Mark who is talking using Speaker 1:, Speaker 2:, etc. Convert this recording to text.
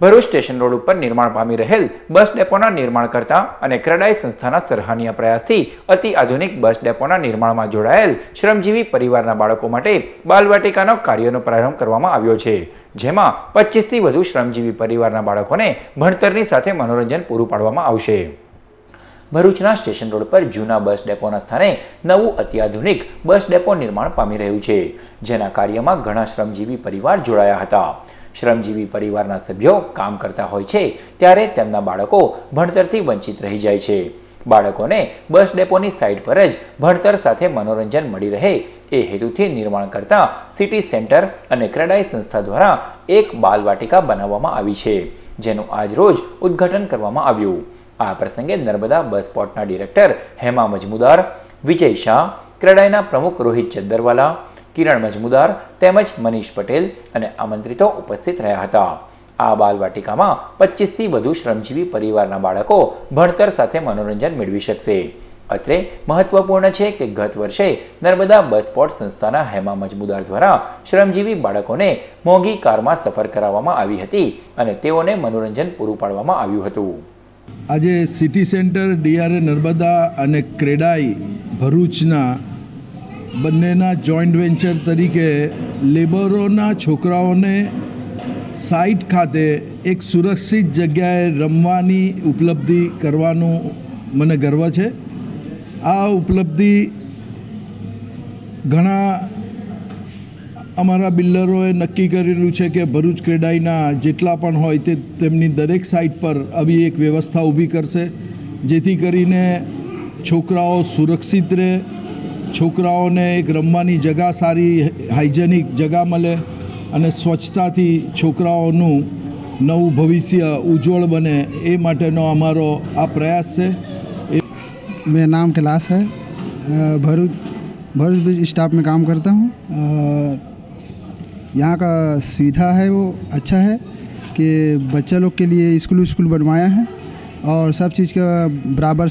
Speaker 1: Bharuch station road ઉપર નિર્માણ પામી રહેલ બસ ડેપોના નિર્માણ કરતા અને ક્રેડાઈ સંસ્થાના સરહાનીય પ્રયાસથી અતિ આધુનિક બસ ડેપોના નિર્માણમાં જોડાયેલ શ્રમજીવી પરિવારના બાળકો માટે બાલવાટિકાનો કાર્યનો પ્રારંભ કરવામાં આવ્યો છે જેમાં પચીસથી વધુ શ્રમજીવી પરિવારના બાળકોને ભણતરની સાથે મનોરંજન પૂરું પાડવામાં આવશે ભરૂચના સ્ટેશન રોડ પર જૂના બસ ડેપોના સ્થાને નવું અત્યાધુનિક બસ ડેપો નિર્માણ પામી રહ્યું છે જેના કાર્યમાં ઘણા શ્રમજીવી પરિવાર જોડાયા હતા શ્રમજીવી પરિવારના સભ્યો કામ કરતા હોય છે ત્યારે તેમના બાળકો ભણતરથી વંચિત રહી જાય છે બાળકોને બસ ડેપોની સાઇડ પર જ ભણતર સાથે મનોરંજન મળી રહે એ હેતુથી નિર્માણ કરતા સિટી સેન્ટર અને ક્રેડાઈ સંસ્થા દ્વારા એક બાલવાટિકા બનાવવામાં આવી છે જેનું આજરોજ ઉદ્ઘાટન કરવામાં આવ્યું આ પ્રસંગે નર્મદા બસ પોર્ટના ડિરેક્ટર હેમા મજમુદાર વિજય શાહ ક્રેડાઈના પ્રમુખ રોહિત ચંદરવાલા કિરણ મજમુદાર તેમજ મનીષ પટેલ અને આમંત્રિતો ઉપસ્થિત રહ્યા હતા આ બાલવાટિકામાં પચીસથી વધુ શ્રમજીવી પરિવારના બાળકો ભણતર સાથે મનોરંજન મેળવી શકશે અત્રે મહત્વપૂર્ણ છે કે ગત વર્ષે નર્મદા બસ પોર્ટ સંસ્થાના હેમા મજમુદાર દ્વારા શ્રમજીવી બાળકોને મોંઘી કારમાં સફર કરાવવામાં આવી હતી અને તેઓને મનોરંજન પૂરું પાડવામાં આવ્યું હતું
Speaker 2: આજે સિટી સેન્ટર ડીઆરએ નર્મદા અને ક્રેડાઈ ભરૂચના બંનેના જોઈન્ટ વેન્ચર તરીકે લેબરોના છોકરાઓને સાઇટ ખાતે એક સુરક્ષિત જગ્યાએ રમવાની ઉપલબ્ધિ કરવાનું મને ગર્વ છે આ ઉપલબ્ધિ ઘણા અમારા બિલ્ડરોએ નક્કી કરેલું છે કે ભરૂચ ક્રેડાઈના જેટલા પણ હોય તે તેમની દરેક સાઇટ પર આવી એક વ્યવસ્થા ઊભી કરશે જેથી કરીને છોકરાઓ સુરક્ષિત રહે છોકરાઓને એક રમવાની જગા સારી હાઇજેનિક જગા મળે અને સ્વચ્છતાથી છોકરાઓનું નવું ભવિષ્ય ઉજ્જવળ બને એ માટેનો અમારો આ પ્રયાસ છે
Speaker 3: મેં નામ કૈલાસ હૈ ભરૂચ भरूच ब्रिज स्टाफ में काम करता हूँ यहाँ का सुविधा है वो अच्छा है कि बच्चा लोग के लिए स्कूल स्कूल बनवाया है और सब चीज़ का बराबर